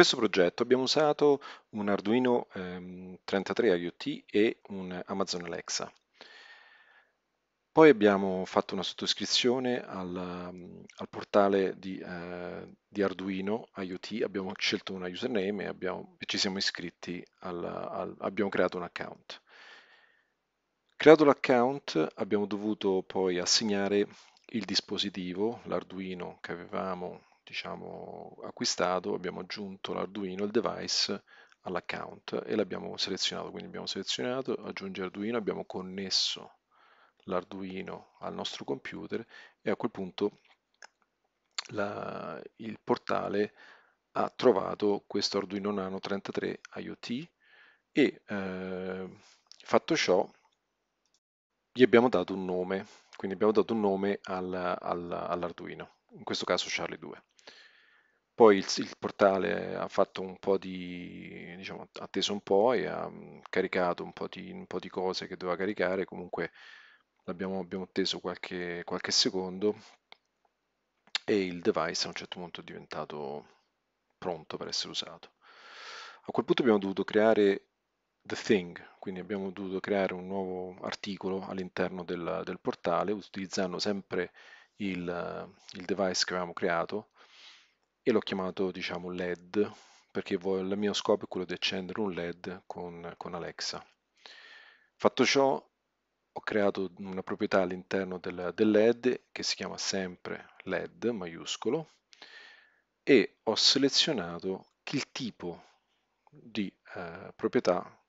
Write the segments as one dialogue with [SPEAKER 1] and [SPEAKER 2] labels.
[SPEAKER 1] questo progetto abbiamo usato un Arduino ehm, 33 IoT e un Amazon Alexa. Poi abbiamo fatto una sottoscrizione al, al portale di, eh, di, Arduino IoT, abbiamo scelto una username e, abbiamo, e ci siamo iscritti, al, al, abbiamo creato un account. Creato l'account abbiamo dovuto poi assegnare il dispositivo, l'Arduino che avevamo diciamo, acquistato, abbiamo aggiunto l'Arduino, il device all'account e l'abbiamo selezionato, quindi abbiamo selezionato, aggiungi Arduino, abbiamo connesso l'Arduino al nostro computer e a quel punto la, il portale ha trovato questo Arduino Nano 33 IoT e eh, fatto ciò gli abbiamo dato un nome, quindi abbiamo dato un nome al, al, all'Arduino, in questo caso Charlie 2. Poi il, il portale ha fatto un po' di, diciamo, ha atteso un po' e ha mm, caricato un po' di, un po' di cose che doveva caricare, comunque abbiamo atteso qualche, qualche secondo e il device a un certo punto è diventato pronto per essere usato. A quel punto abbiamo dovuto creare the thing, quindi abbiamo dovuto creare un nuovo articolo all'interno del, del portale utilizzando sempre il, il, device che avevamo creato e l'ho chiamato diciamo LED perché il mio scopo è quello di accendere un LED con, con Alexa. Fatto ciò ho creato una proprietà all'interno del, del LED che si chiama sempre LED maiuscolo e ho selezionato il tipo di eh, proprietà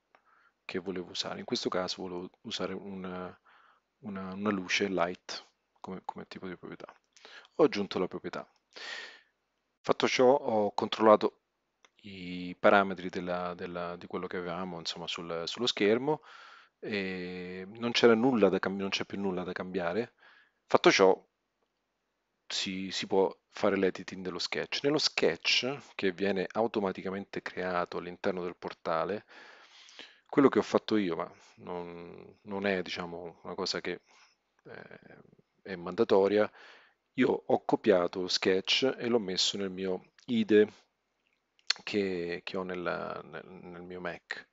[SPEAKER 1] che volevo usare. In questo caso volevo usare una, una, una luce light come, come tipo di proprietà. Ho aggiunto la proprietà. Fatto ciò, ho controllato i parametri della- della- di quello che avevamo, insomma, sul- sullo schermo e non c'era nulla da cambiare, non c'è più nulla da cambiare. Fatto ciò, si, si può fare l'editing dello sketch. Nello sketch, che viene automaticamente creato all'interno del portale, quello che ho fatto io, ma non, non è, diciamo, una cosa che eh, è mandatoria, io ho copiato Sketch e l'ho messo nel mio IDE che, che ho nella, nel, nel mio Mac.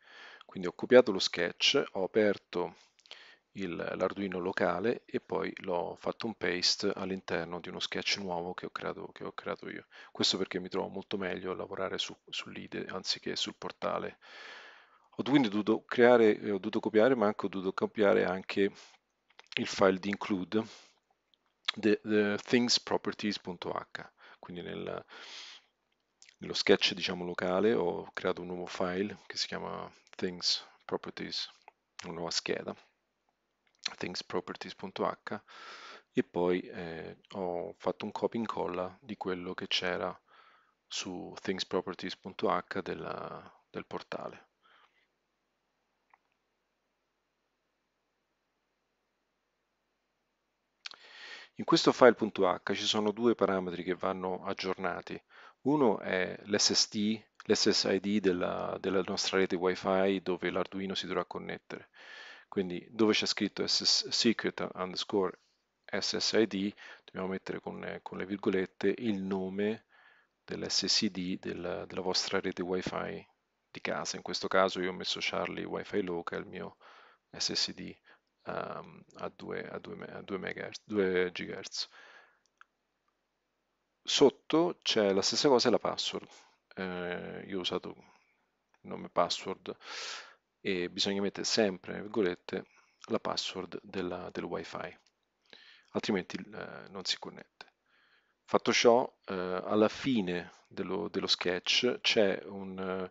[SPEAKER 1] Quindi ho copiato lo Sketch, ho aperto l'Arduino locale e poi l'ho fatto un paste all'interno di uno sketch nuovo che ho, creato, che ho creato io. Questo perché mi trovo molto meglio a lavorare su, sull'IDE anziché sul portale. Ho quindi dovuto creare, ho dovuto copiare, ma anche ho dovuto copiare anche il file di include the, the things properties.h quindi nel, nello sketch diciamo locale ho creato un nuovo file che si chiama things properties una nuova scheda thingsproperties.h e poi eh, ho fatto un copy incolla di quello che c'era su thingsproperties.h del portale In questo file.h ci sono due parametri che vanno aggiornati. Uno è l'SSD, l'SSID della, della, nostra rete wifi dove l'Arduino si dovrà connettere. Quindi dove c'è scritto SS secret underscore SSID dobbiamo mettere con, con le virgolette il nome dell'SSD del, della vostra rete wifi di casa. In questo caso io ho messo Charlie wifi local, il mio SSD. Ehm, a 2, a 2, a 2, megahertz, 2 GHz. Sotto c'è la stessa cosa e la password. Eh, io ho usato il nome password e bisogna mettere sempre, virgolette, la password della, del wifi, altrimenti eh, non si connette. Fatto ciò, eh, alla fine dello, dello sketch c'è un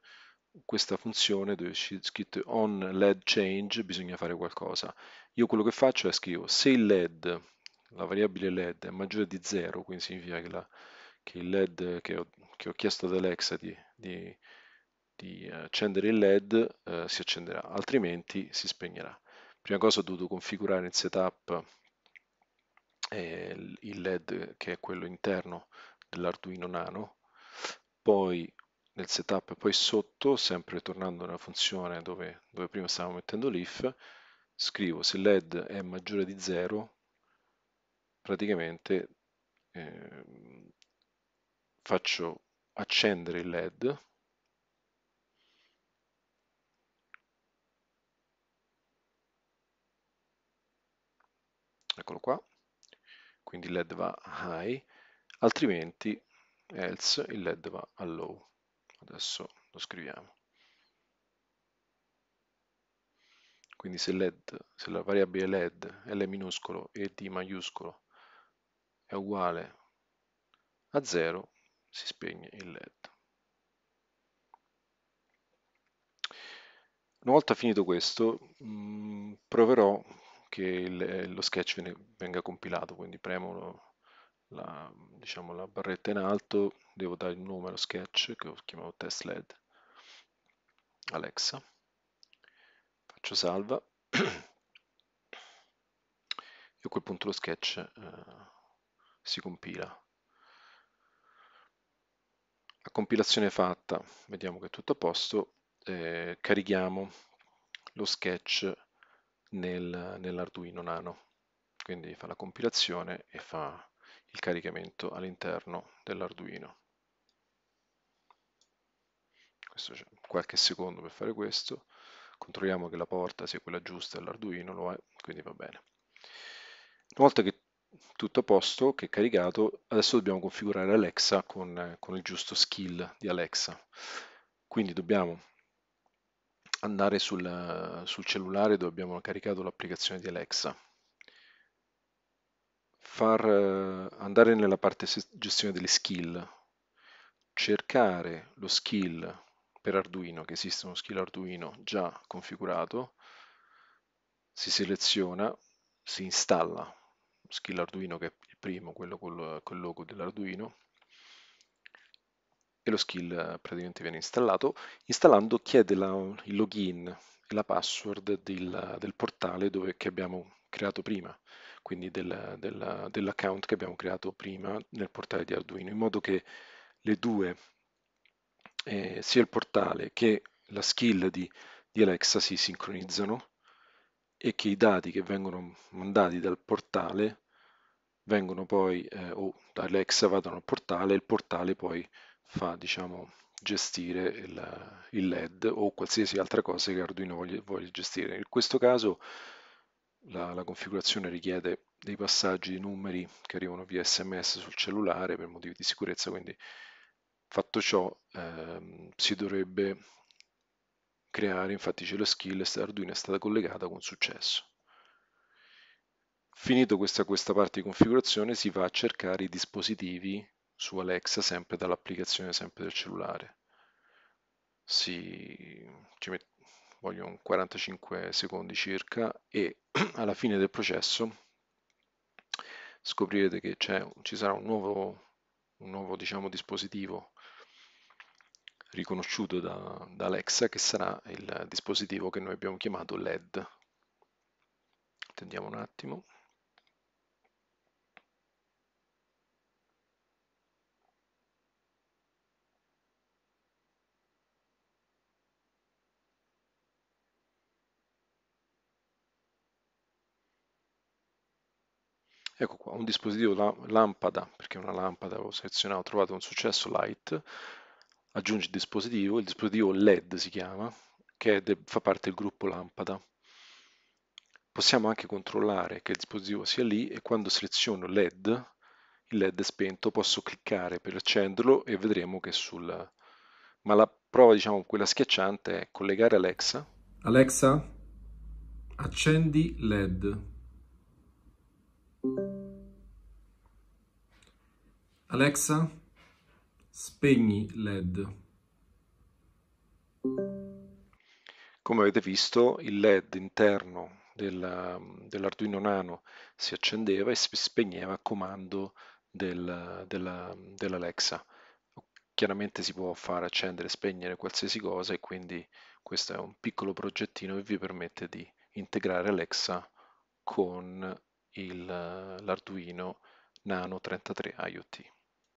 [SPEAKER 1] questa funzione dove c'è scritto on led change bisogna fare qualcosa. Io quello che faccio è scrivo se il led, la variabile led è maggiore di 0, quindi significa che, la, che il led che ho, che ho, chiesto ad Alexa di, di, di eh, accendere il led eh, si accenderà, altrimenti si spegnerà. Prima cosa ho dovuto configurare in setup eh, il led che è quello interno dell'Arduino Nano, poi nel setup poi sotto, sempre tornando nella funzione dove, dove prima stavamo mettendo l'if, scrivo se led è maggiore di 0, praticamente eh, faccio accendere il led eccolo qua quindi il led va a high altrimenti else il led va a low adesso lo scriviamo. Quindi se, LED, se la variabile LED, L minuscolo e D maiuscolo è uguale a 0, si spegne il LED. Una volta finito questo, mm, proverò che il, eh, lo sketch venga compilato, quindi premo la, diciamo, la barretta in alto, devo dare il nome allo sketch che ho chiamato test led Alexa faccio salva e a quel punto lo sketch eh, si compila la compilazione fatta vediamo che è tutto a posto eh, carichiamo lo sketch nel, nell'Arduino Nano quindi fa la compilazione e fa il caricamento all'interno dell'Arduino questo c'è qualche secondo per fare questo, controlliamo che la porta sia quella giusta all'Arduino, lo è, quindi va bene. Una volta che tutto a posto, che è caricato, adesso dobbiamo configurare Alexa con, con il giusto skill di Alexa. Quindi dobbiamo andare sul, sul cellulare dove abbiamo caricato l'applicazione di Alexa, far eh, andare nella parte gestione delle skill, cercare lo skill per Arduino, che esiste uno skill Arduino già configurato, si seleziona, si installa lo skill Arduino che è il primo, quello col, col logo dell'Arduino, e lo skill eh, praticamente viene installato. Installando chiede la, il login e la password del, del portale dove, che abbiamo creato prima, quindi del, del, dell'account che abbiamo creato prima nel portale di Arduino, in modo che le due eh, sia il portale che la skill di, di Alexa si sincronizzano e che i dati che vengono mandati dal portale vengono poi eh, o da Alexa vadano al portale e il portale poi fa diciamo gestire il, il, LED o qualsiasi altra cosa che Arduino voglia, gestire. In questo caso la, la, configurazione richiede dei passaggi di numeri che arrivano via sms sul cellulare per motivi di sicurezza, quindi Fatto ciò ehm, si dovrebbe creare, infatti c'è la skill, e Arduino è stata collegata con successo. Finito questa, questa parte di configurazione si va a cercare i dispositivi su Alexa sempre dall'applicazione sempre del cellulare. Si, ci met, voglio 45 secondi circa e alla fine del processo scoprirete che ci sarà un nuovo un nuovo diciamo, dispositivo riconosciuto da, da, Alexa che sarà il dispositivo che noi abbiamo chiamato LED. Attendiamo un attimo. Ecco qua, un dispositivo lampada, perché una lampada ho selezionato, ho trovato un successo light, aggiungi dispositivo, il dispositivo LED si chiama, che fa parte del gruppo lampada. Possiamo anche controllare che il dispositivo sia lì e quando seleziono LED, il LED è spento, posso cliccare per accenderlo e vedremo che sul... Ma la prova, diciamo, quella schiacciante è collegare Alexa. Alexa, accendi LED. Alexa, spegni LED. Come avete visto, il LED interno del, dell'Arduino Nano si accendeva e si spegneva a comando del, della, dell'Alexa. Chiaramente si può fare accendere e spegnere qualsiasi cosa e quindi questo è un piccolo progettino che vi permette di integrare Alexa con il, l'Arduino Nano 33 IoT.